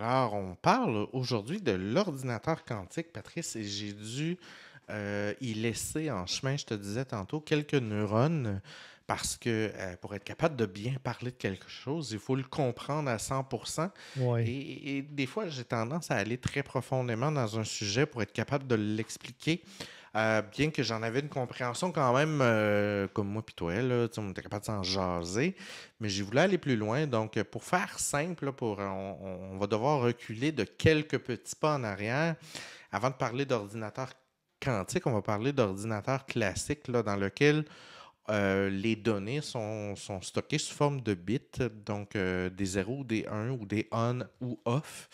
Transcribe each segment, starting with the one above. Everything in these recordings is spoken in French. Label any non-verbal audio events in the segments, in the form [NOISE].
Alors, on parle aujourd'hui de l'ordinateur quantique, Patrice, et j'ai dû euh, y laisser en chemin, je te disais tantôt, quelques neurones parce que euh, pour être capable de bien parler de quelque chose, il faut le comprendre à 100 et, et, des fois, j'ai tendance à aller très profondément dans un sujet pour être capable de l'expliquer euh, bien que j'en avais une compréhension quand même, euh, comme moi et toi, là, on était capable de s'en jaser, mais j'ai voulu aller plus loin. Donc, euh, pour faire simple, pour, on, va devoir reculer de quelques petits pas en arrière. Avant de parler d'ordinateur quantique, on va parler d'ordinateur classique dans lequel les données sont, stockées sous forme de bits, donc des 0, des 1 ou des on ou off.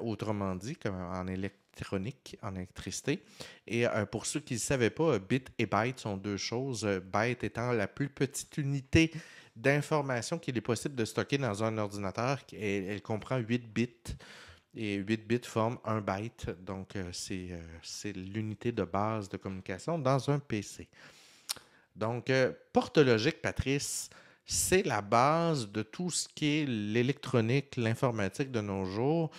autrement dit, comme en électronique électronique, en électricité. Et euh, pour ceux qui ne savaient pas, bit et byte sont deux choses. Euh, byte étant la plus petite unité d'information qu'il est possible de stocker dans un ordinateur. Elle, comprend 8 bits. Et 8 bits forment 1 byte. Donc, euh, c'est, c'est l'unité de base de communication dans un PC. Donc, porte logique, Patrice, c'est la base de tout ce qui est l'électronique, l'informatique de nos jours.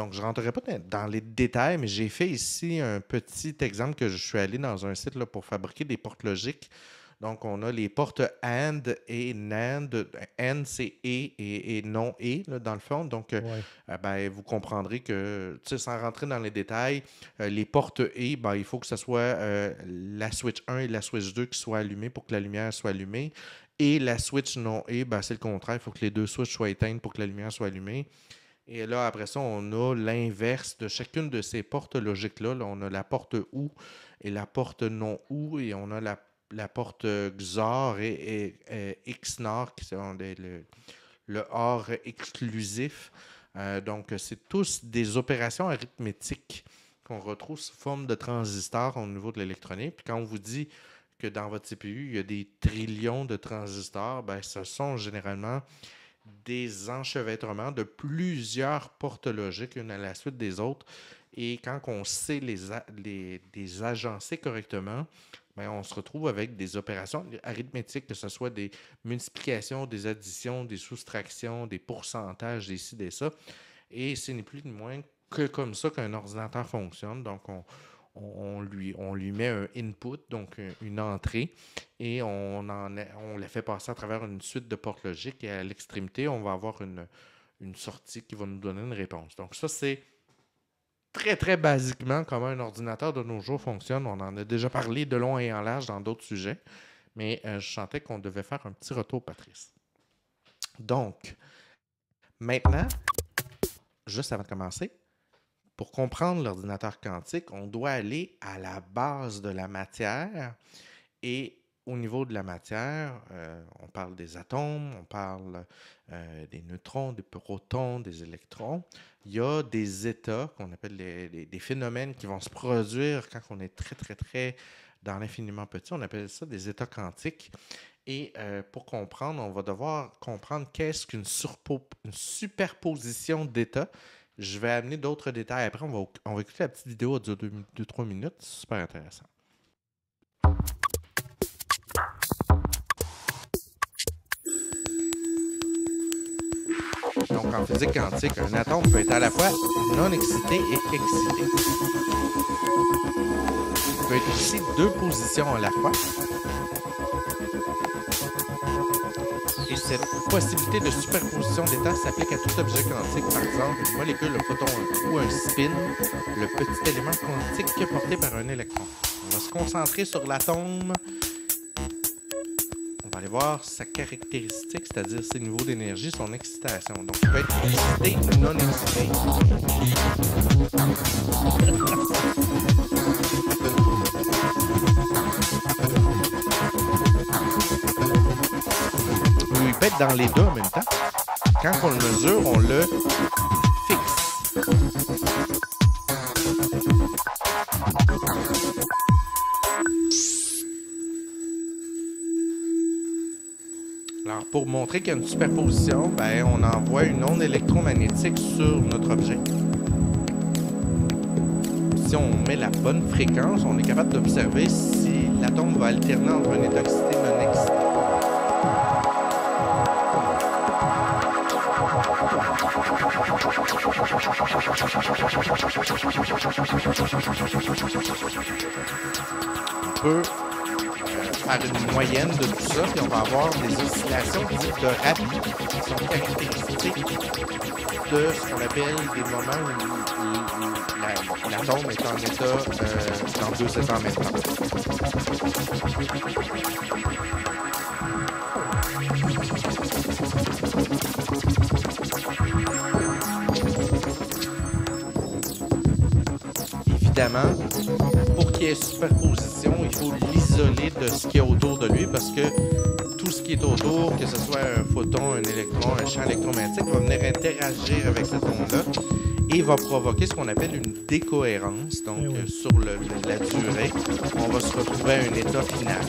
Donc, je ne rentrerai pas dans les détails, mais j'ai fait ici un petit exemple que je suis allé dans un site là, pour fabriquer des portes logiques. Donc, on a les portes AND et NAND. Euh, n c'est et, et, non et, dans le fond. Donc, euh, euh, ben, vous comprendrez que, sans rentrer dans les détails, les portes E, ben, il faut que ce soit la switch 1 et la switch 2 qui soient allumées pour que la lumière soit allumée. Et la switch non E, c'est le contraire. Il faut que les deux switches soient éteintes pour que la lumière soit allumée. Et là, après ça, on a l'inverse de chacune de ces portes logiques-là. on a la porte OU et la porte non-OU, et on a la, porte euh, XOR et, XNOR, qui sont le, le, OR exclusif. Euh, donc, c'est tous des opérations arithmétiques qu'on retrouve sous forme de transistors au niveau de l'électronique. Puis quand on vous dit que dans votre CPU, il y a des trillions de transistors, ben, ce sont généralement des enchevêtrements de plusieurs portes logiques, une à la suite des autres. Et quand on sait les, agencer correctement, ben, on se retrouve avec des opérations arithmétiques, que ce soit des multiplications, des additions, des soustractions, des pourcentages, des ci, des ça. Et ce n'est plus ni moins que comme ça qu'un ordinateur fonctionne. Donc, on, on lui, on lui met un input, donc euh, une entrée, et on, en, on la fait passer à travers une suite de portes logiques. Et à l'extrémité, on va avoir une, une sortie qui va nous donner une réponse. Donc ça, c'est très, très basiquement comment un ordinateur de nos jours fonctionne. On en a déjà parlé de long et en large dans d'autres sujets, mais euh, je sentais qu'on devait faire un petit retour, Patrice. Donc, maintenant, juste avant de commencer, pour comprendre l'ordinateur quantique, on doit aller à la base de la matière et au niveau de la matière, euh, on parle des atomes, on parle euh, des neutrons, des protons, des électrons. Il y a des états qu'on appelle des phénomènes qui vont se produire quand on est très, très, très dans l'infiniment petit. On appelle ça des états quantiques. Et euh, pour comprendre, on va devoir comprendre qu'est-ce qu'une superposition d'états je vais amener d'autres détails après. On va, on va écouter la petite vidéo de 2-3 minutes. C'est super intéressant. Donc en physique quantique, un atome peut être à la fois non excité et excité. Il peut être ici deux positions à la fois, cette possibilité de superposition d'état s'applique à tout objet quantique, par exemple une molécule, un photon ou un spin, le petit élément quantique porté par un électron. On va se concentrer sur l'atome. On va aller voir sa caractéristique, c'est-à-dire ses niveaux d'énergie, son excitation. Donc, il peut être excité ou non excité. [LAUGHS] dans les deux en même temps. Quand on le mesure, on le fixe. Alors, pour montrer qu'il y a une superposition, ben, on envoie une onde électromagnétique sur notre objet. Si on met la bonne fréquence, on est capable d'observer si l'atome va alterner entre un état On peut faire une moyenne de tout ça, puis on va avoir des oscillations de rapides qui sont de ce qu'on appelle des moments où, la, tombe est en état euh, dans mètres. pour qu'il y ait superposition, il faut l'isoler de ce qui est autour de lui parce que tout ce qui est autour, que ce soit un photon, un électron, un champ électromagnétique, va venir interagir avec cette onde-là et va provoquer ce qu'on appelle une décohérence. Donc, eh sur la durée, on va se retrouver à un état final.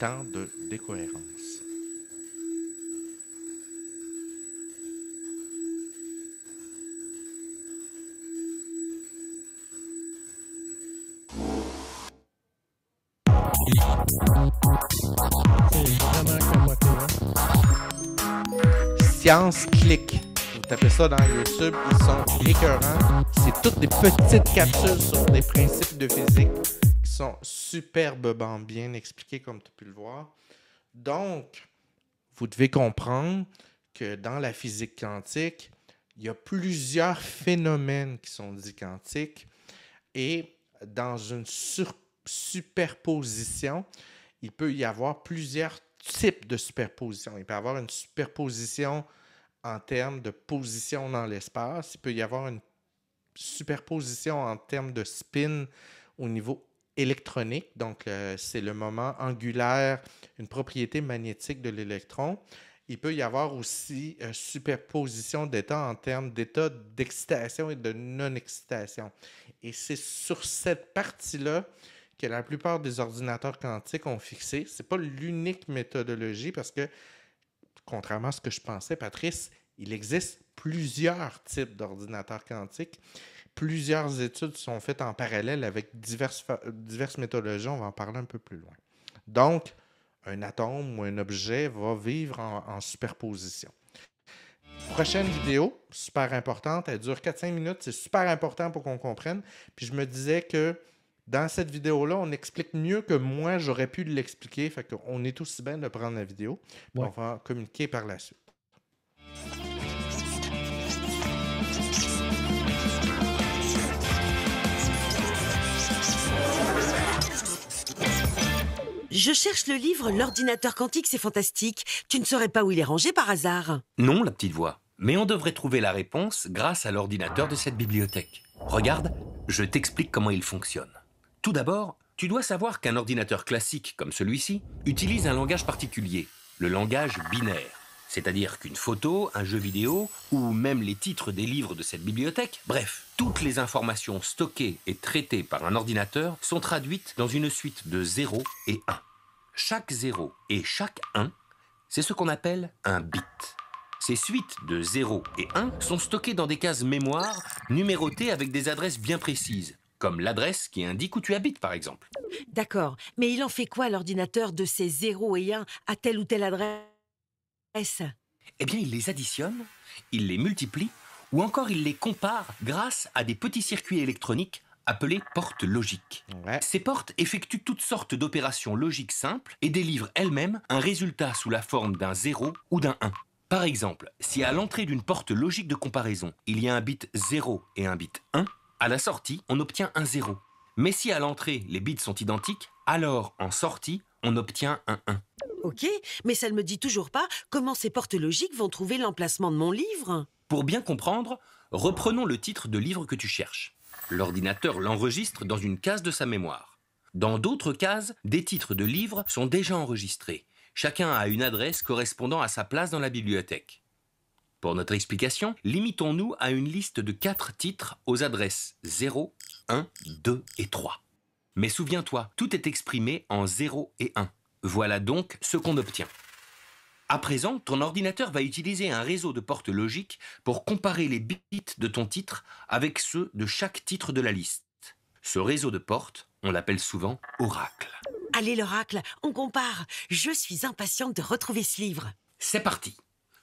temps de décohérence. Science Clique. Vous tapez ça dans YouTube, ils sont écœurants. C'est toutes des petites capsules sur des principes de physique sont superbement bien expliqués comme tu peux le voir. Donc, vous devez comprendre que dans la physique quantique, il y a plusieurs phénomènes qui sont dits quantiques et dans une superposition, il peut y avoir plusieurs types de superposition. Il peut y avoir une superposition en termes de position dans l'espace, il peut y avoir une superposition en termes de spin au niveau électronique. Donc, euh, c'est le moment angulaire, une propriété magnétique de l'électron. Il peut y avoir aussi euh, superposition d'états en termes d'état d'excitation et de non-excitation. Et c'est sur cette partie-là que la plupart des ordinateurs quantiques ont fixé. Ce n'est pas l'unique méthodologie parce que, contrairement à ce que je pensais, Patrice, il existe plusieurs types d'ordinateurs quantiques plusieurs études sont faites en parallèle avec diverses, méthodologies. On va en parler un peu plus loin. Donc, un atome ou un objet va vivre en, superposition. Prochaine vidéo, super importante, elle dure 4-5 minutes, c'est super important pour qu'on comprenne. Puis je me disais que dans cette vidéo-là, on explique mieux que moi, j'aurais pu l'expliquer. Fait qu'on est aussi bien de prendre la vidéo. On va communiquer par la suite. Je cherche le livre L'ordinateur quantique, c'est fantastique. Tu ne saurais pas où il est rangé par hasard Non, la petite voix. Mais on devrait trouver la réponse grâce à l'ordinateur de cette bibliothèque. Regarde, je t'explique comment il fonctionne. Tout d'abord, tu dois savoir qu'un ordinateur classique comme celui-ci utilise un langage particulier, le langage binaire. C'est-à-dire qu'une photo, un jeu vidéo, ou même les titres des livres de cette bibliothèque, bref, toutes les informations stockées et traitées par un ordinateur sont traduites dans une suite de 0 et 1. Chaque 0 et chaque 1, c'est ce qu'on appelle un bit. Ces suites de 0 et 1 sont stockées dans des cases mémoire numérotées avec des adresses bien précises, comme l'adresse qui indique où tu habites par exemple. D'accord, mais il en fait quoi l'ordinateur de ces 0 et 1 à telle ou telle adresse eh bien, il les additionne, il les multiplie, ou encore il les compare grâce à des petits circuits électroniques appelés portes logiques. Ces portes effectuent toutes sortes d'opérations logiques simples et délivrent elles-mêmes un résultat sous la forme d'un 0 ou d'un 1. Par exemple, si à l'entrée d'une porte logique de comparaison, il y a un bit 0 et un bit 1, à la sortie, on obtient un 0. Mais si à l'entrée, les bits sont identiques, alors en sortie, on obtient un 1. Ok, mais ça ne me dit toujours pas comment ces portes logiques vont trouver l'emplacement de mon livre. Pour bien comprendre, reprenons le titre de livre que tu cherches. L'ordinateur l'enregistre dans une case de sa mémoire. Dans d'autres cases, des titres de livres sont déjà enregistrés. Chacun a une adresse correspondant à sa place dans la bibliothèque. Pour notre explication, limitons-nous à une liste de quatre titres aux adresses 0, 1, 2 et 3. Mais souviens-toi, tout est exprimé en 0 et 1. Voilà donc ce qu'on obtient. À présent, ton ordinateur va utiliser un réseau de portes logiques pour comparer les bits de ton titre avec ceux de chaque titre de la liste. Ce réseau de portes, on l'appelle souvent oracle. Allez l'oracle, on compare. Je suis impatiente de retrouver ce livre. C'est parti.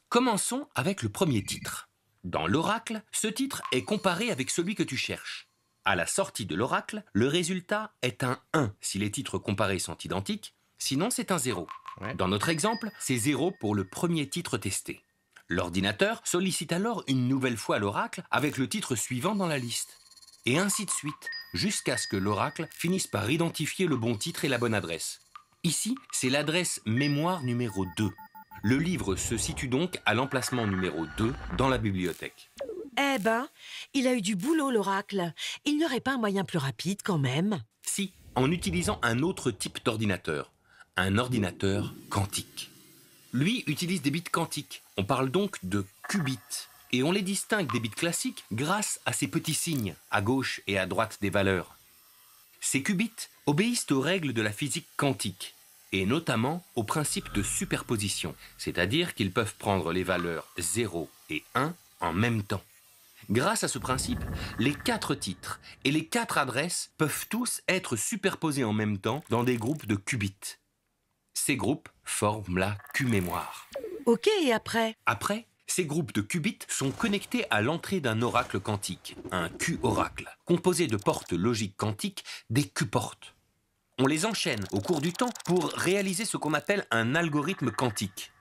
Commençons avec le premier titre. Dans l'oracle, ce titre est comparé avec celui que tu cherches. À la sortie de l'oracle, le résultat est un 1 si les titres comparés sont identiques, sinon c'est un 0. Dans notre exemple, c'est 0 pour le premier titre testé. L'ordinateur sollicite alors une nouvelle fois l'oracle avec le titre suivant dans la liste. Et ainsi de suite, jusqu'à ce que l'oracle finisse par identifier le bon titre et la bonne adresse. Ici, c'est l'adresse mémoire numéro 2. Le livre se situe donc à l'emplacement numéro 2 dans la bibliothèque. Eh ben, il a eu du boulot, l'oracle. Il n'y aurait pas un moyen plus rapide, quand même Si, en utilisant un autre type d'ordinateur. Un ordinateur quantique. Lui utilise des bits quantiques. On parle donc de qubits. Et on les distingue des bits classiques grâce à ces petits signes, à gauche et à droite des valeurs. Ces qubits obéissent aux règles de la physique quantique, et notamment au principe de superposition, c'est-à-dire qu'ils peuvent prendre les valeurs 0 et 1 en même temps. Grâce à ce principe, les quatre titres et les quatre adresses peuvent tous être superposés en même temps dans des groupes de qubits. Ces groupes forment la Q-mémoire. Ok, et après Après, ces groupes de qubits sont connectés à l'entrée d'un oracle quantique, un Q-oracle, composé de portes logiques quantiques, des Q-portes. On les enchaîne au cours du temps pour réaliser ce qu'on appelle un algorithme quantique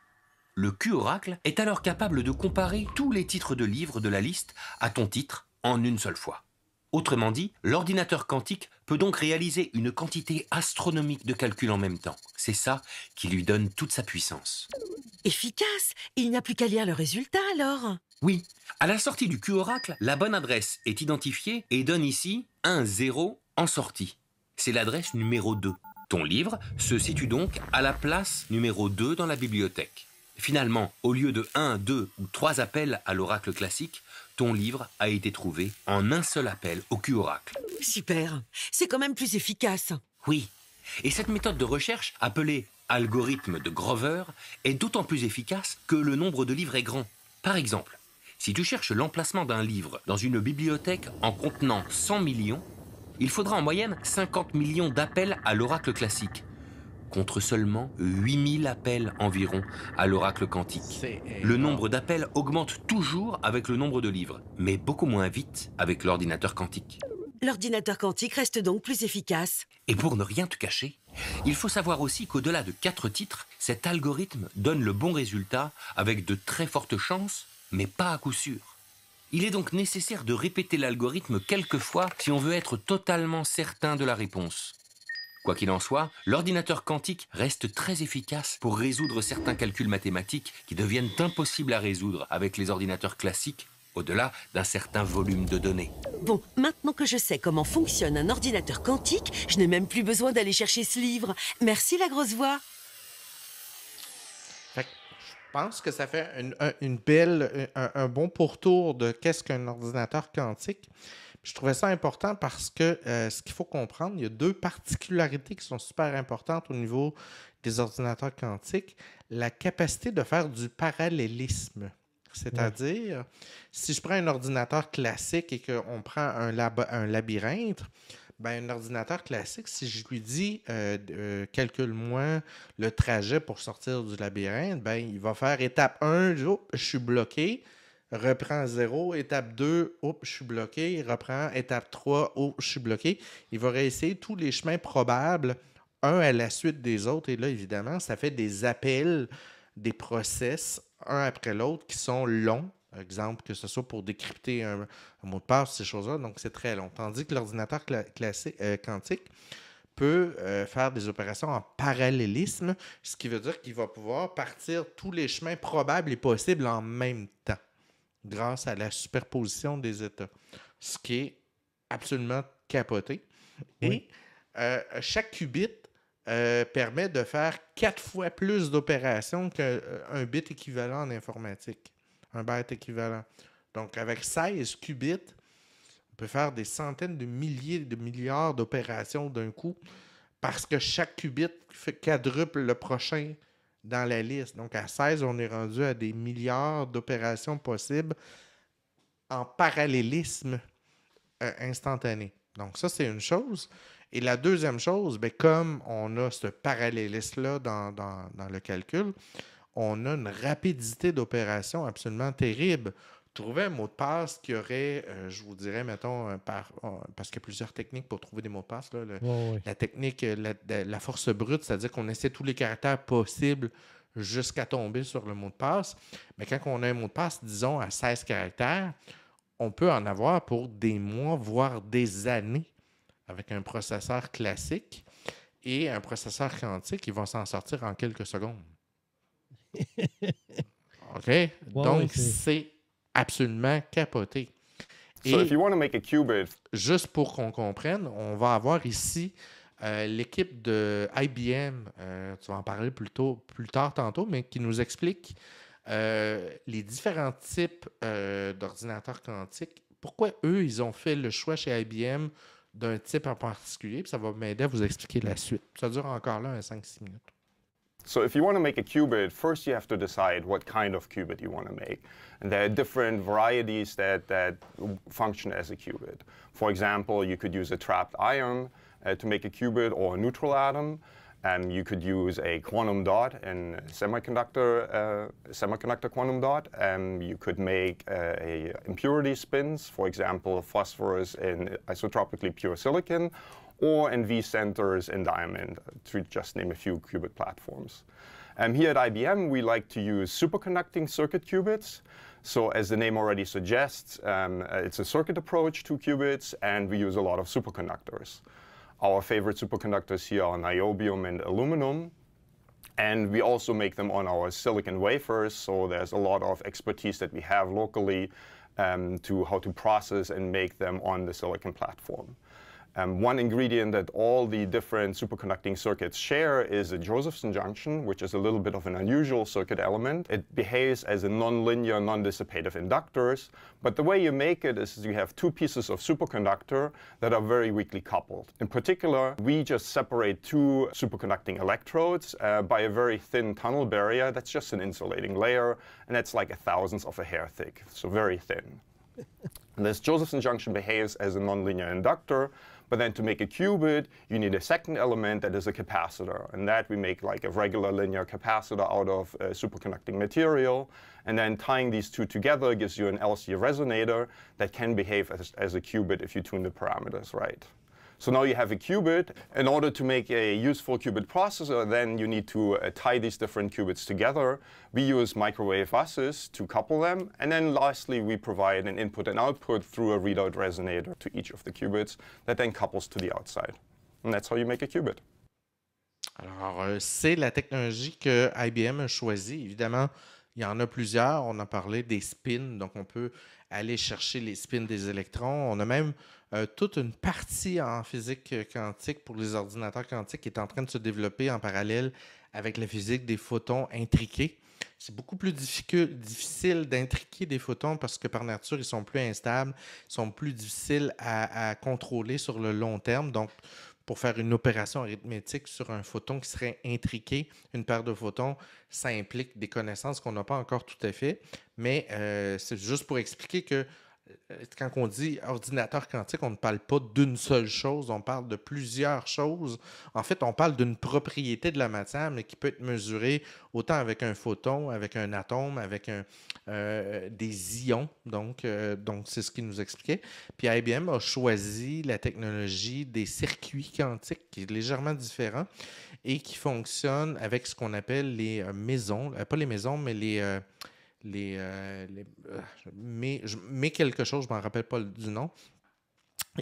le Q-Oracle, est alors capable de comparer tous les titres de livres de la liste à ton titre en une seule fois. Autrement dit, l'ordinateur quantique peut donc réaliser une quantité astronomique de calculs en même temps. C'est ça qui lui donne toute sa puissance. Efficace Il n'y a plus qu'à lire le résultat alors Oui. À la sortie du Q-Oracle, la bonne adresse est identifiée et donne ici un zéro en sortie. C'est l'adresse numéro 2. Ton livre se situe donc à la place numéro 2 dans la bibliothèque. Finalement, au lieu de un, deux ou trois appels à l'oracle classique, ton livre a été trouvé en un seul appel au Q-Oracle. Super, c'est quand même plus efficace. Oui, et cette méthode de recherche, appelée algorithme de Grover, est d'autant plus efficace que le nombre de livres est grand. Par exemple, si tu cherches l'emplacement d'un livre dans une bibliothèque en contenant 100 millions, il faudra en moyenne 50 millions d'appels à l'oracle classique contre seulement 8000 appels environ à l'oracle quantique. Le nombre d'appels augmente toujours avec le nombre de livres, mais beaucoup moins vite avec l'ordinateur quantique. L'ordinateur quantique reste donc plus efficace. Et pour ne rien te cacher, il faut savoir aussi qu'au-delà de 4 titres, cet algorithme donne le bon résultat avec de très fortes chances, mais pas à coup sûr. Il est donc nécessaire de répéter l'algorithme quelques fois si on veut être totalement certain de la réponse. Quoi qu'il en soit, l'ordinateur quantique reste très efficace pour résoudre certains calculs mathématiques qui deviennent impossibles à résoudre avec les ordinateurs classiques au-delà d'un certain volume de données. Bon, maintenant que je sais comment fonctionne un ordinateur quantique, je n'ai même plus besoin d'aller chercher ce livre. Merci la grosse voix. je pense que ça fait une, belle, un, bon pourtour de qu'est-ce qu'un ordinateur quantique. Je trouvais ça important parce que euh, ce qu'il faut comprendre, il y a deux particularités qui sont super importantes au niveau des ordinateurs quantiques. La capacité de faire du parallélisme. C'est-à-dire, si je prends un ordinateur classique et qu'on prend un, labyrinthe, ben, un ordinateur classique, si je lui dis euh, euh, calcule-moi le trajet pour sortir du labyrinthe, ben, il va faire étape 1, je suis bloqué, reprend 0, étape 2, oups, je suis bloqué, reprend, étape 3, oups, je suis bloqué. Il va réessayer tous les chemins probables, un à la suite des autres. Et là, évidemment, ça fait des appels, des process, un après l'autre, qui sont longs. Exemple, que ce soit pour décrypter un, mot de passe, ces choses-là, donc c'est très long. Tandis que l'ordinateur euh, quantique peut euh, faire des opérations en parallélisme, ce qui veut dire qu'il va pouvoir partir tous les chemins probables et possibles en même temps grâce à la superposition des États, ce qui est absolument capoté. Et euh, chaque qubit euh, permet de faire quatre fois plus d'opérations qu'un euh, bit équivalent en informatique, un byte équivalent. Donc, avec 16 qubits, on peut faire des centaines de milliers de milliards d'opérations d'un coup parce que chaque qubit fait quadruple le prochain dans la liste. Donc, à 16, on est rendu à des milliards d'opérations possibles en parallélisme euh, instantané. Donc, ça, c'est une chose. Et la deuxième chose, bien, comme on a ce parallélisme-là dans, dans le calcul, on a une rapidité d'opération absolument terrible trouver un mot de passe qui aurait, euh, je vous dirais, mettons, oh, parce qu'il y a plusieurs techniques pour trouver des mots de passe. La technique, euh, la, force brute, c'est-à-dire qu'on essaie tous les caractères possibles jusqu'à tomber sur le mot de passe. Mais quand on a un mot de passe, disons, à 16 caractères, on peut en avoir pour des mois, voire des années avec un processeur classique et un processeur quantique, qui vont s'en sortir en quelques secondes. [LAUGHS] OK? Donc, c'est absolument capoté. Juste pour qu'on comprenne, on va avoir ici euh, l'équipe de IBM, euh, tu vas en parler plus, tôt, plus tard tantôt, mais qui nous explique euh, les différents types d'ordinateurs quantiques. Pourquoi eux, ils ont fait le choix chez IBM d'un type en particulier, ça va m'aider à vous expliquer la suite. Ça dure encore là un 5-6 minutes. So if you want to make a qubit, first you have to decide what kind of qubit you want to make. And there are different varieties that, that function as a qubit. For example, you could use a trapped ion uh, to make a qubit or a neutral atom. Um, you could use a quantum dot and semiconductor, uh, semiconductor quantum dot. Um, you could make uh, a impurity spins, for example, phosphorus in isotropically pure silicon, or NV in diamond, to just name a few qubit platforms. And um, here at IBM, we like to use superconducting circuit qubits. So as the name already suggests, um, uh, it's a circuit approach to qubits, and we use a lot of superconductors. Our favorite superconductors here are niobium and aluminum. And we also make them on our silicon wafers, so there's a lot of expertise that we have locally um, to how to process and make them on the silicon platform. Um, one ingredient that all the different superconducting circuits share is a Josephson junction, which is a little bit of an unusual circuit element. It behaves as a nonlinear, non-dissipative inductors. But the way you make it is you have two pieces of superconductor that are very weakly coupled. In particular, we just separate two superconducting electrodes uh, by a very thin tunnel barrier that's just an insulating layer, and that's like a thousandth of a hair thick, so very thin. [LAUGHS] this Josephson junction behaves as a nonlinear inductor, but then to make a qubit, you need a second element that is a capacitor. And that we make like a regular linear capacitor out of uh, superconducting material. And then tying these two together gives you an LC resonator that can behave as, as a qubit if you tune the parameters right. So now you have a qubit. In order to make a useful qubit processor, then you need to uh, tie these different qubits together. We use microwave buses to couple them. And then lastly, we provide an input and output through a readout resonator to each of the qubits that then couples to the outside. And that's how you make a qubit. Alors, euh, c'est la technologie que IBM a choisie. Évidemment, il y en a plusieurs. On a parlé des spins, donc on peut aller chercher les spins des électrons. On a même Euh, toute une partie en physique euh, quantique pour les ordinateurs quantiques est en train de se développer en parallèle avec la physique des photons intriqués. C'est beaucoup plus difficile d'intriquer des photons parce que par nature, ils sont plus instables, ils sont plus difficiles à, contrôler sur le long terme. Donc, pour faire une opération arithmétique sur un photon qui serait intriqué, une paire de photons, ça implique des connaissances qu'on n'a pas encore tout à fait. Mais euh, c'est juste pour expliquer que euh, euh, quand on dit ordinateur quantique, on ne parle pas d'une seule chose, on parle de plusieurs choses. En fait, on parle d'une propriété de la matière, mais qui peut être mesurée autant avec un photon, avec un atome, avec euh, des ions. Donc, donc c'est ce qu'il nous expliquait. Puis IBM a choisi la technologie des circuits quantiques, qui est légèrement différent et qui fonctionne avec ce qu'on appelle les maisons, pas les maisons, mais les les, euh, euh quelque chose, je ne m'en rappelle pas du nom.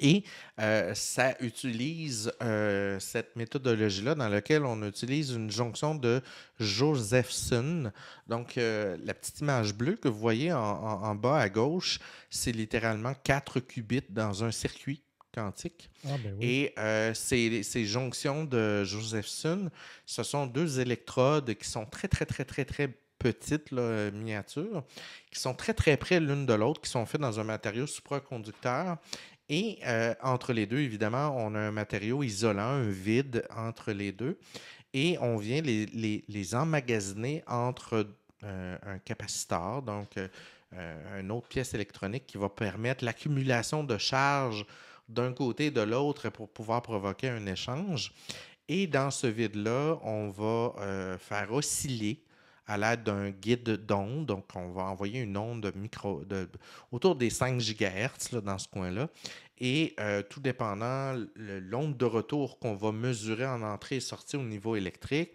Et euh, ça utilise euh, cette méthodologie-là dans laquelle on utilise une jonction de Josephson. Donc, la petite image bleue que vous voyez en, bas à gauche, c'est littéralement quatre qubits dans un circuit quantique. Ah, ben Et ces, jonctions de Josephson, ce sont deux électrodes qui sont très, très, très, très, très petites euh, miniatures qui sont très très près l'une de l'autre, qui sont faites dans un matériau supraconducteur. Et euh, entre les deux, évidemment, on a un matériau isolant, un vide entre les deux. Et on vient les, emmagasiner entre euh, un capaciteur, donc une autre pièce électronique qui va permettre l'accumulation de charges d'un côté et de l'autre pour pouvoir provoquer un échange. Et dans ce vide-là, on va faire osciller à l'aide d'un guide d'onde. Donc, on va envoyer une onde micro, de, autour des 5 GHz dans ce coin-là. Et euh, tout dépendant l'onde de retour qu'on va mesurer en entrée et sortie au niveau électrique,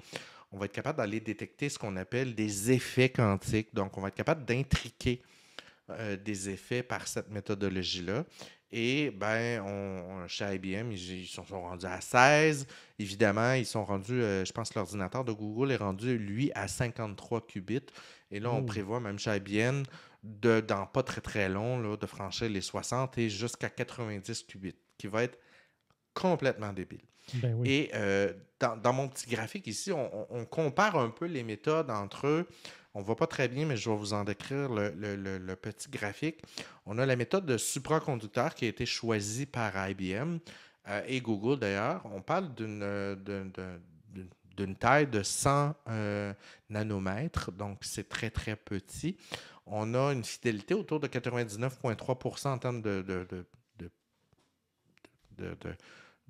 on va être capable d'aller détecter ce qu'on appelle des effets quantiques. Donc, on va être capable d'intriquer euh, des effets par cette méthodologie-là. Et ben, on, chez IBM, ils, sont, rendus à 16. Évidemment, ils sont rendus, euh, je pense l'ordinateur de Google est rendu, lui, à 53 qubits. Et là, on prévoit, même chez IBM, de, dans pas très très long, de franchir les 60 et jusqu'à 90 qubits, qui va être complètement débile. Ben et euh, dans, mon petit graphique ici, on, on, compare un peu les méthodes entre eux. On ne voit pas très bien, mais je vais vous en décrire le, petit graphique. On a la méthode de supraconducteur qui a été choisie par IBM euh, et Google d'ailleurs. On parle d'une euh, taille de 100 euh, nanomètres, donc c'est très très petit. On a une fidélité autour de 99,3 en termes de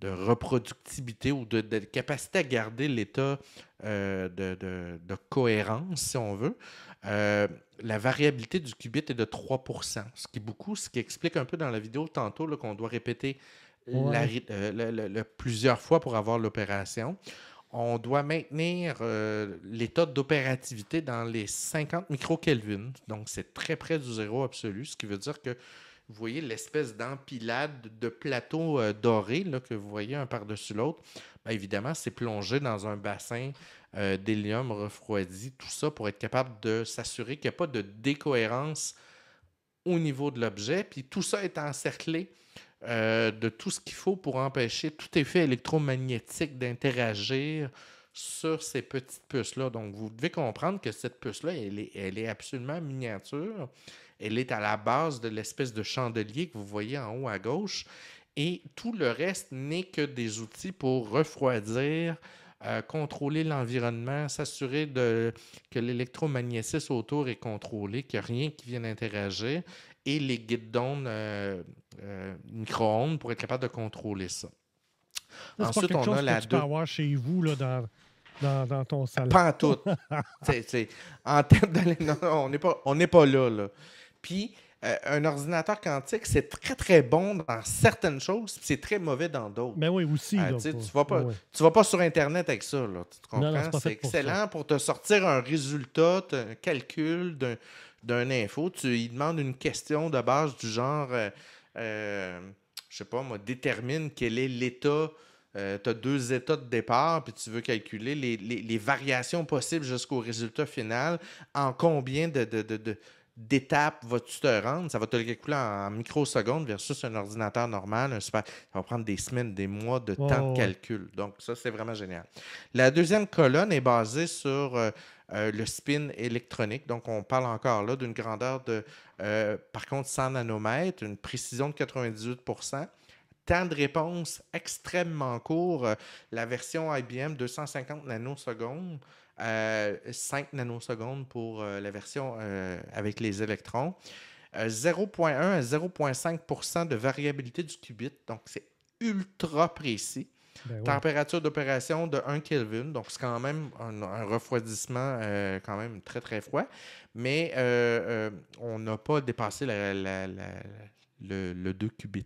de reproductivité ou de, capacité à garder l'état euh, de, cohérence, si on veut, euh, la variabilité du qubit est de 3 ce qui beaucoup, ce qui explique un peu dans la vidéo tantôt qu'on doit répéter euh, plusieurs fois pour avoir l'opération. On doit maintenir l'état d'opérativité dans les 50 microkelvin, donc c'est très près du zéro absolu, ce qui veut dire que vous voyez l'espèce d'empilade de plateau euh, doré que vous voyez un par-dessus l'autre. Ben, évidemment, c'est plongé dans un bassin euh, d'hélium refroidi, tout ça pour être capable de s'assurer qu'il n'y a pas de décohérence au niveau de l'objet. Puis tout ça est encerclé euh, de tout ce qu'il faut pour empêcher tout effet électromagnétique d'interagir sur ces petites puces-là. Donc, vous devez comprendre que cette puce-là, elle est, elle est absolument miniature elle est à la base de l'espèce de chandelier que vous voyez en haut à gauche. Et tout le reste n'est que des outils pour refroidir, euh, contrôler l'environnement, s'assurer que l'électromagnétisme autour est contrôlé, qu'il n'y a rien qui vienne interagir, et les guides d'ondes euh, euh, micro-ondes pour être capable de contrôler ça. Ensuite, pas on a la. Tu peux avoir chez vous, là, dans, ton salon. Pas en tout. [LAUGHS] non, on n'est pas, pas là. là. Puis euh, un ordinateur quantique, c'est très, très bon dans certaines choses, puis c'est très mauvais dans d'autres. Mais ben oui, aussi. Euh, tu ne vas, pas, vas pas sur Internet avec ça. Là, tu te comprends? C'est excellent pour, te sortir un résultat, un calcul d'un, info. Tu il demandes une question de base du genre, je euh, je sais pas moi, détermine quel est l'état tu as deux états de départ, puis tu veux calculer les, variations possibles jusqu'au résultat final en combien de, d'étapes vas-tu te rendre? Ça va te le calculer en microsecondes versus un ordinateur normal. Un Ça va prendre des semaines, des mois de temps de calcul. Donc, ça, c'est vraiment génial. La deuxième colonne est basée sur euh, euh, le spin électronique. Donc, on parle encore là d'une grandeur de, euh, par contre, 100 nanomètres, une précision de 98 temps de réponse extrêmement court. La version IBM, 250 nanosecondes. 5 euh, nanosecondes pour euh, la version euh, avec les électrons. 0.1 à 0.5 de variabilité du qubit, donc c'est ultra précis. Ben Température d'opération de 1 Kelvin, donc c'est quand même un, refroidissement quand même très très froid, mais on n'a pas dépassé le, le 2 qubits.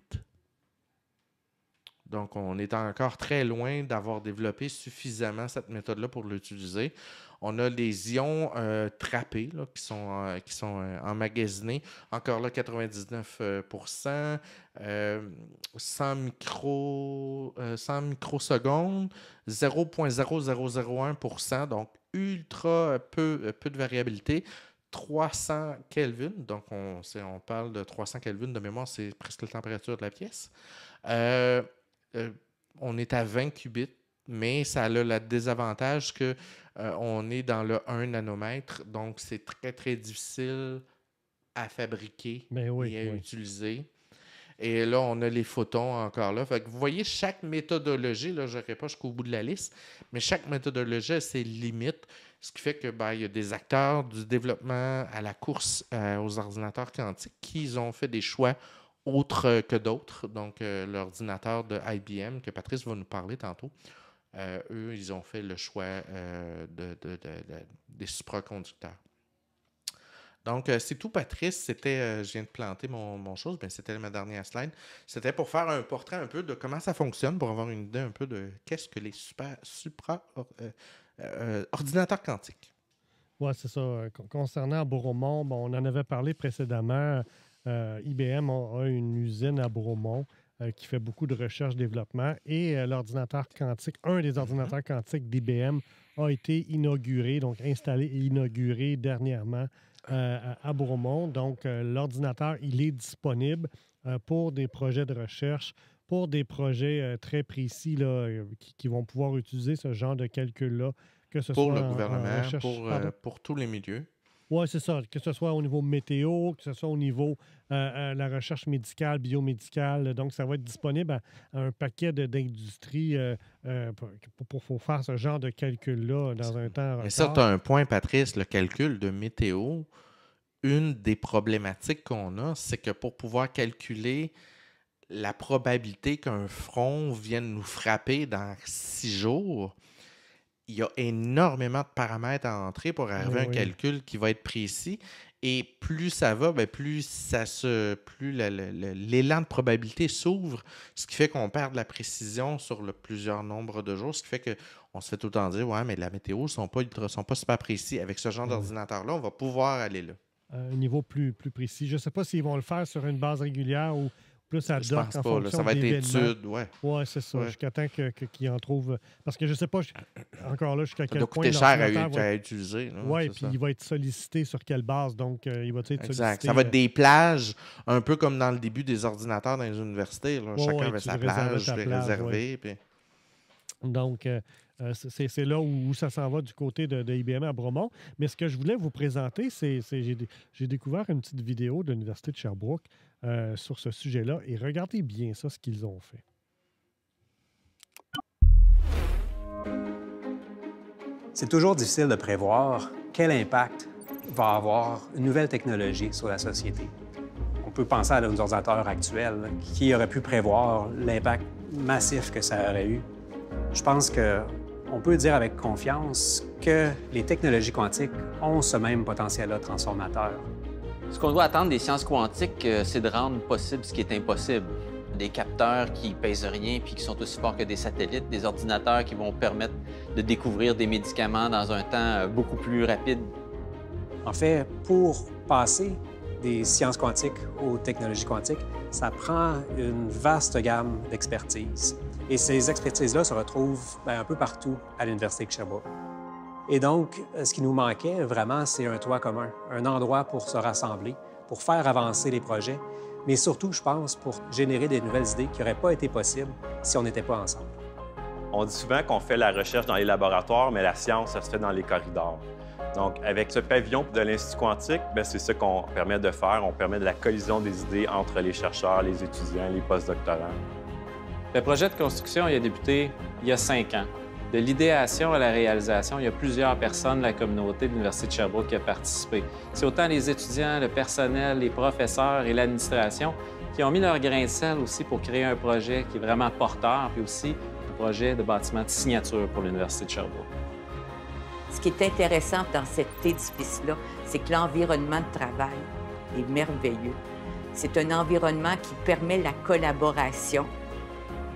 Donc, on est encore très loin d'avoir développé suffisamment cette méthode-là pour l'utiliser. On a les ions euh, trapés qui sont, euh, qui sont euh, emmagasinés. Encore là, 99 100, micro, 100 microsecondes, 0,0001 donc ultra peu, peu de variabilité. 300 Kelvin, donc on, on parle de 300 Kelvin de mémoire, c'est presque la température de la pièce. Euh, on est à 20 qubits, mais ça a le désavantage que euh, on est dans le 1 nanomètre, donc c'est très, très difficile à fabriquer ben et à utiliser. Et là, on a les photons encore là. vous voyez, chaque méthodologie, là, je n'irai pas jusqu'au bout de la liste, mais chaque méthodologie a ses limites, ce qui fait que ben, y a des acteurs du développement à la course euh, aux ordinateurs quantiques qui ont fait des choix autre que d'autres. Donc, euh, l'ordinateur de IBM que Patrice va nous parler tantôt. Euh, eux, ils ont fait le choix euh, de, des supraconducteurs. Donc, c'est tout, Patrice. C'était, je viens de planter mon, chose, mais c'était ma dernière slide. C'était pour faire un portrait un peu de comment ça fonctionne, pour avoir une idée un peu de qu'est-ce que les super, quantiques. Oui, c'est ça. Concernant Boromond, on en avait parlé précédemment. Euh, IBM a, une usine à Bromont euh, qui fait beaucoup de recherche-développement et euh, l'ordinateur quantique, un des mm-hmm. ordinateurs quantiques d'IBM a été inauguré, donc installé et inauguré dernièrement à Bromont. Donc l'ordinateur, il est disponible pour des projets de recherche, pour des projets très précis là, qui, vont pouvoir utiliser ce genre de calcul-là. Que ce pour le gouvernement, pour tous les milieux. Oui, c'est ça. Que ce soit au niveau météo, que ce soit au niveau euh, euh la recherche médicale, biomédicale. Donc, ça va être disponible à, un paquet d'industries euh, euh, pour, pour, faire ce genre de calcul-là dans un temps. Mais ça, tu as un point, Patrice, le calcul de météo. Une des problématiques qu'on a, c'est que pour pouvoir calculer la probabilité qu'un front vienne nous frapper dans six jours, il y a énormément de paramètres à entrer pour arriver à un calcul qui va être précis. Et plus ça va, ben, plus ça se, plus l'élan de probabilité s'ouvre, ce qui fait qu'on perd de la précision sur le plusieurs nombres de jours, ce qui fait qu'on se fait tout le temps dire Ouais, mais la météo, ils sont pas sont pas super précis. Avec ce genre d'ordinateur-là, on va pouvoir aller là. Euh, un niveau plus, plus précis. Je ne sais pas s'ils vont le faire sur une base régulière ou pense pas. ça va être étude, ouais. Ouais, c'est ça. Jusqu'à temps qu'ils que, en trouvent. Parce que je ne sais pas, encore là, jusqu'à quel point. coûter cher à, utiliser. Oui, puis il va être sollicité sur quelle base. Donc, euh, il va être Exact. Ça va être euh, des plages, un peu comme dans le début des ordinateurs dans les universités. Chacun avait sa plage, réservée. Donc. Euh, c'est là où, ça s'en va du côté de, de, IBM à Bromont. Mais ce que je voulais vous présenter, c'est j'ai découvert une petite vidéo de l'Université de Sherbrooke euh, sur ce sujet-là. Et regardez bien ça, ce qu'ils ont fait. C'est toujours difficile de prévoir quel impact va avoir une nouvelle technologie sur la société. On peut penser à nos ordinateurs actuels qui auraient pu prévoir l'impact massif que ça aurait eu. Je pense qu'on peut dire avec confiance que les technologies quantiques ont ce même potentiel-là transformateur. Ce qu'on doit attendre des sciences quantiques, euh, c'est de rendre possible ce qui est impossible. Des capteurs qui pèsent rien puis qui sont aussi forts que des satellites, des ordinateurs qui vont permettre de découvrir des médicaments dans un temps euh, beaucoup plus rapide. En fait, pour passer des sciences quantiques aux technologies quantiques, ça prend une vaste gamme d'expertises. Et ces expertises-là se retrouvent ben, un peu partout à l'Université de Sherbrooke. Et donc, euh, ce qui nous manquait vraiment, c'est un toit commun, un endroit pour se rassembler, pour faire avancer les projets, mais surtout, je pense, pour générer des nouvelles idées qui n'auraient pas été possibles si on n'était pas ensemble. On dit souvent qu'on fait la recherche dans les laboratoires, mais la science, ça se fait dans les corridors. Donc, avec ce pavillon de l'Institut quantique, ben, c'est ce qu'on permet de faire. On permet de la collision des idées entre les chercheurs, les étudiants, les postdoctorants. Le projet de construction il a débuté il y a cinq ans. De l'idéation à la réalisation, il y a plusieurs personnes de la communauté de l'Université de Sherbrooke qui ont participé. C'est autant les étudiants, le personnel, les professeurs et l'administration qui ont mis leur grain de sel aussi pour créer un projet qui est vraiment porteur, puis aussi un projet de bâtiment de signature pour l'Université de Sherbrooke. Ce qui est intéressant dans cet édifice-là, c'est que l'environnement de travail est merveilleux. C'est un environnement qui permet la collaboration.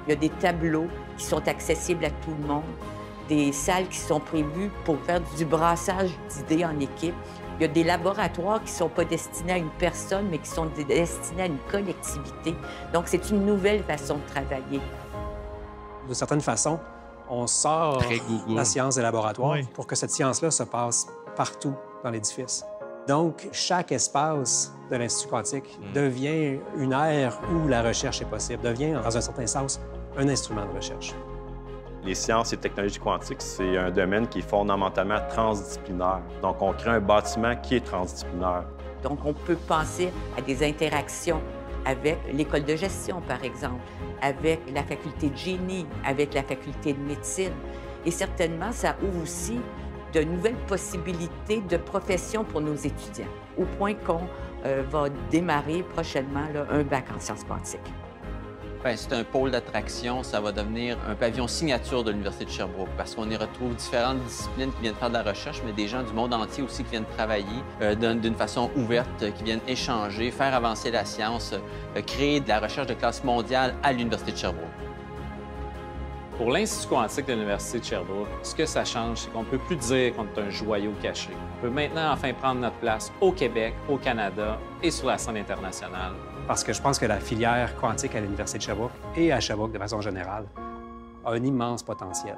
Il y a des tableaux, qui sont accessibles à tout le monde, des salles qui sont prévues pour faire du brassage d'idées en équipe. Il y a des laboratoires qui ne sont pas destinés à une personne, mais qui sont destinés à une collectivité. Donc, c'est une nouvelle façon de travailler. De certaines façons, on sort la science des laboratoires pour que cette science-là se passe partout dans l'édifice. Donc, chaque espace de l'Institut quantique mm. devient une aire où la recherche est possible, devient, dans un certain sens, un instrument de recherche. Les sciences et technologies quantiques, c'est un domaine qui est fondamentalement transdisciplinaire. Donc, on crée un bâtiment qui est transdisciplinaire. Donc, on peut penser à des interactions avec l'école de gestion, par exemple, avec la faculté de génie, avec la faculté de médecine. Et certainement, ça ouvre aussi de nouvelles possibilités de profession pour nos étudiants, au point qu'on euh, va démarrer prochainement un bac en sciences quantiques c'est un pôle d'attraction, ça va devenir un pavillon signature de l'Université de Sherbrooke parce qu'on y retrouve différentes disciplines qui viennent faire de la recherche, mais des gens du monde entier aussi qui viennent travailler euh, d'une façon ouverte, qui viennent échanger, faire avancer la science, euh, créer de la recherche de classe mondiale à l'Université de Sherbrooke. Pour l'Institut quantique de l'Université de Sherbrooke, ce que ça change, c'est qu'on ne peut plus dire qu'on est un joyau caché. On peut maintenant enfin prendre notre place au Québec, au Canada et sur la scène internationale parce que je pense que la filière quantique à l'Université de Sherbrooke et à Sherbrooke de façon générale a un immense potentiel.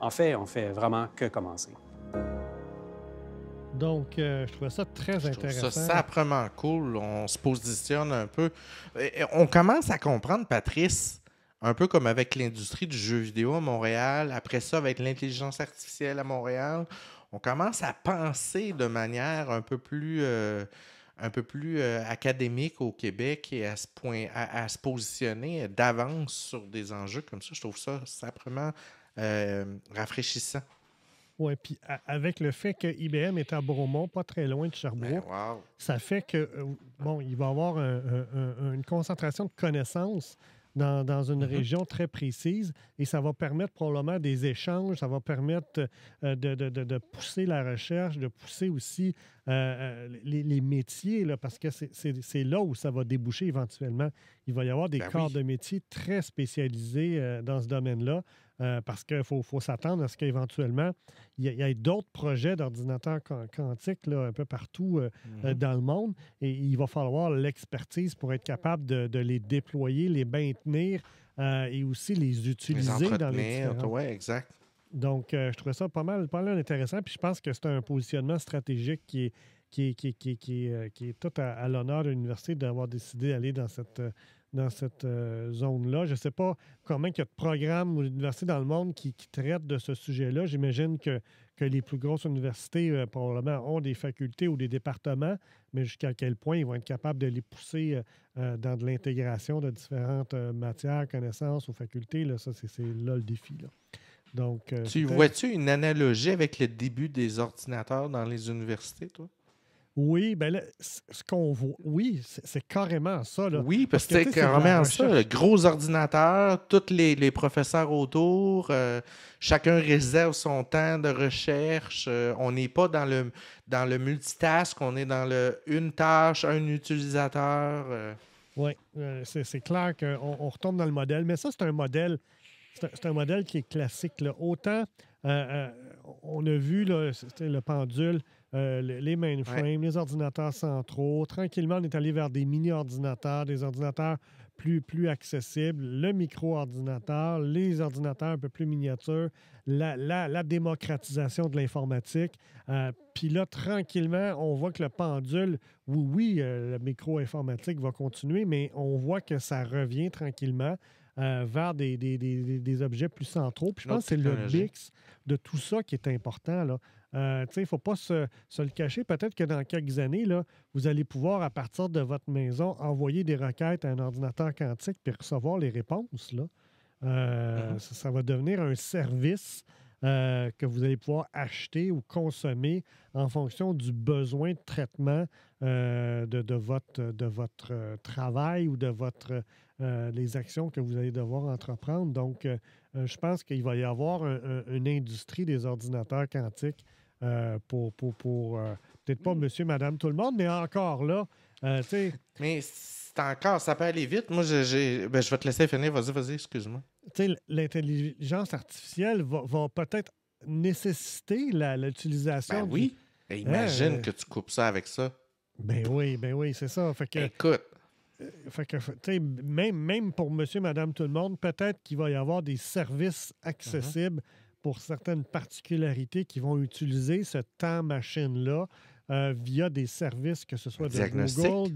En fait, on fait vraiment que commencer. Donc, euh, je trouvais ça très intéressant. Ça saprement cool. On se positionne un peu. on commence à comprendre, Patrice, un peu comme avec l'industrie du jeu vidéo à Montréal, après ça avec l'intelligence artificielle à Montréal, on commence à penser de manière un peu plus... Euh, un peu plus euh, académique au Québec et à, ce point, à, se positionner d'avance sur des enjeux comme ça. Je trouve ça simplement euh, rafraîchissant. Oui, puis avec le fait que IBM est à Bromont, pas très loin de Sherbrooke, ben, ça fait que, euh, bon, il va y avoir une concentration de connaissances dans, une mm-hmm. région très précise et ça va permettre probablement des échanges, ça va permettre euh, de, de, de, pousser la recherche, de pousser aussi euh, euh, les, métiers, là, parce que c'est là où ça va déboucher éventuellement. Il va y avoir des ben corps de métiers très spécialisés dans ce domaine-là. Euh, parce qu'il faut, s'attendre à ce qu'éventuellement, il y ait, d'autres projets d'ordinateurs quantiques là, un peu partout euh, euh, mhm. dans le monde. Et il va falloir l'expertise pour être capable de, les déployer, les maintenir et aussi les utiliser dans les exact. Donc, je trouvais ça pas mal, pas intéressant. Puis je pense que c'est un positionnement stratégique qui est, qui qui tout à, à l'honneur de l'université d'avoir décidé d'aller dans cette dans cette euh, zone-là. Je ne sais pas comment il y a de programmes ou d'universités dans le monde qui, traitent de ce sujet-là. J'imagine que, que, les plus grosses universités, euh, probablement, ont des facultés ou des départements, mais jusqu'à quel point ils vont être capables de les pousser euh, dans de l'intégration de différentes matières, connaissances ou facultés, là, ça, c'est là le défi. Donc, tu vois-tu une analogie avec le début des ordinateurs dans les universités, toi? Oui, ben là, ce qu'on voit, oui, c'est carrément ça. Oui, parce, que c'est carrément ça. Le gros ordinateur, tous les, professeurs autour, euh, chacun réserve son temps de recherche. Euh, on n'est pas dans le, dans le multitask, on est dans le une tâche, un utilisateur. Euh. Oui, c'est clair qu'on retombe dans le modèle. Mais ça, c'est un modèle. un, modèle qui est classique. Autant, on a vu le pendule euh, les mainframes, les ordinateurs centraux. Tranquillement, on est allé vers des mini-ordinateurs, des ordinateurs plus, plus accessibles, le micro-ordinateur, les ordinateurs un peu plus miniatures, la, la, la démocratisation de l'informatique. Euh, puis là, tranquillement, on voit que le pendule, oui, oui, la euh, le micro-informatique va continuer, mais on voit que ça revient tranquillement. vers des, des, des, des, objets plus centraux. Puis je pense que c'est le mix de tout ça qui est important. Là. Euh, il ne faut pas se, le cacher. Peut-être que dans quelques années, là, vous allez pouvoir, à partir de votre maison, envoyer des requêtes à un ordinateur quantique pour recevoir les réponses. Là. Euh, hein? ça, va devenir un service euh, que vous allez pouvoir acheter ou consommer en fonction du besoin de traitement de, de, votre, de votre travail ou de votre les actions que vous allez devoir entreprendre. Donc, je pense qu'il va y avoir une industrie des ordinateurs quantiques euh, pour, pour, euh, peut-être pas mm. monsieur, madame, tout le monde, mais encore là, euh, Mais c'est encore, ça peut aller vite. Moi, ben, je, vais te laisser finir. Vas-y, vas-y, excuse-moi. l'intelligence artificielle va, peut-être nécessiter l'utilisation. Ben oui. Ben, imagine que tu coupes ça avec ça. Ben oui, ben oui, c'est ça. Fait que, Écoute. Fait même, même pour monsieur, madame, tout le monde, peut-être qu'il va y avoir des services mm-hmm. accessibles pour certaines particularités qui vont utiliser ce temps machine-là euh, via des services, que ce soit de Google,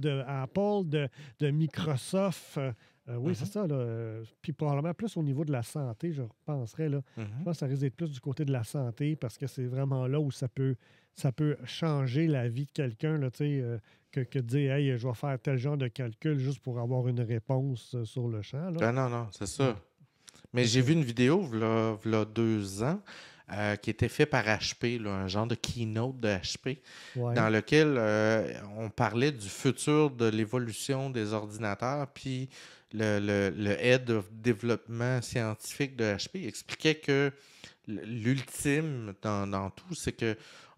de de, Microsoft. Euh, euh, oui, c'est mm-hmm. ça. Là. Puis probablement plus au niveau de la santé, je penserais. Là. Je mm-hmm. pense ça risque d'être plus du côté de la santé parce que c'est vraiment là où ça peut, ça peut changer la vie de quelqu'un. Euh, que, que de dire, hey, je vais faire tel genre de calcul juste pour avoir une réponse sur le champ. Ah non, non, c'est ça. Mais j'ai vu une vidéo, il y a deux ans, euh, qui était faite par HP, un genre de keynote de HP, dans lequel euh, on parlait du futur de l'évolution des ordinateurs, puis le, le, le, head of développement scientifique de HP expliquait que l'ultime dans, tout, c'est que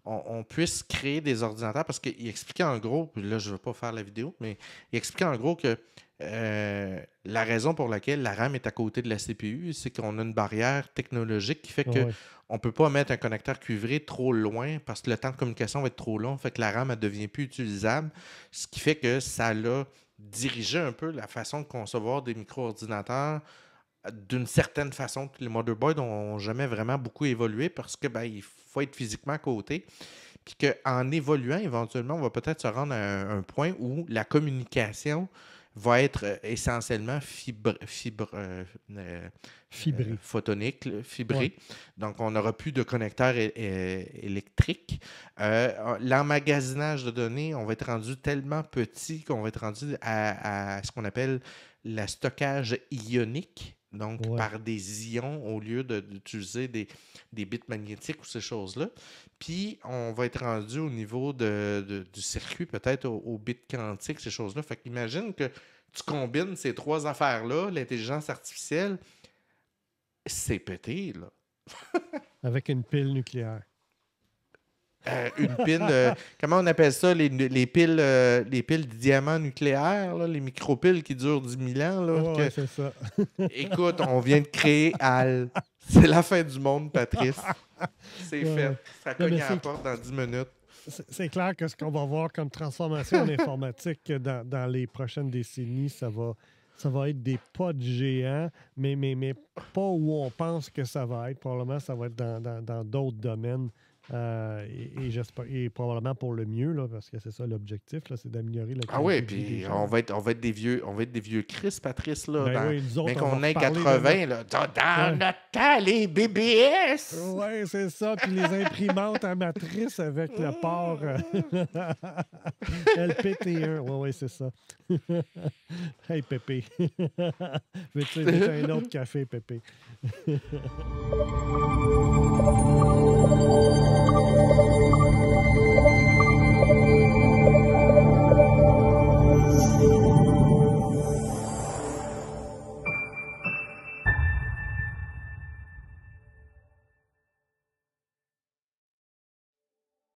on, puisse créer des ordinateurs parce qu'il expliquait en gros, là je ne veux pas faire la vidéo, mais il expliquait en gros que euh, la raison pour laquelle la RAM est à côté de la CPU, c'est qu'on a une barrière technologique qui fait que on ne peut pas mettre un connecteur cuivré trop loin parce que le temps de communication va être trop long, fait que la RAM ne devient plus utilisable, ce qui fait que ça l'a dirigé un peu la façon de concevoir des micro-ordinateurs d'une certaine façon les motherboards n'ont jamais vraiment beaucoup évolué parce que ben, il faut être physiquement à côté. Puis qu'en évoluant, éventuellement, on va peut-être se rendre à un, point où la communication va être euh, essentiellement fibre, fibre, euh, euh, photonique, fibré. Donc, on n'aura plus de connecteurs électriques. L'emmagasinage de données, on va être rendu tellement petit qu'on va être rendu à, ce qu'on appelle le stockage ionique donc par des ions au lieu d'utiliser des, des, bits magnétiques ou ces choses-là. Puis on va être rendu au niveau de, du circuit, peut-être aux bits quantiques, ces choses-là. Fait qu'imagine que tu combines ces trois affaires-là, l'intelligence artificielle, c'est pété, là. [LAUGHS] Avec une pile nucléaire. Euh, une pile euh, comment on appelle ça, les, piles, euh, les piles de diamants nucléaires, là, les micropiles qui durent 10 000 ans. Là, ça. [LAUGHS] Écoute, on vient de créer Al C'est la fin du monde, Patrice. C'est fait. Ça cogne à la porte dans 10 minutes. C'est clair que ce qu'on va voir comme transformation en informatique dans, les prochaines décennies, ça va, ça va être des pas de géants, mais, mais, mais pas où on pense que ça va être. Probablement, ça va être dans d'autres domaines. Euh, et, j'espère, et probablement pour le mieux, là, parce que c'est ça l'objectif, c'est d'améliorer la Ah oui, puis on va, être, on va être des vieux, on va être des vieux Chris, Patrice, là. Ben dans, mais qu'on ait 80, là, dans, notre temps, les BBS! Oui, c'est ça. Puis les imprimantes à matrice avec le port LPT1. Oui, oui, c'est ça. [LAUGHS] hey Pépé. [LAUGHS] Veux-tu un autre café, Pépé? [LAUGHS]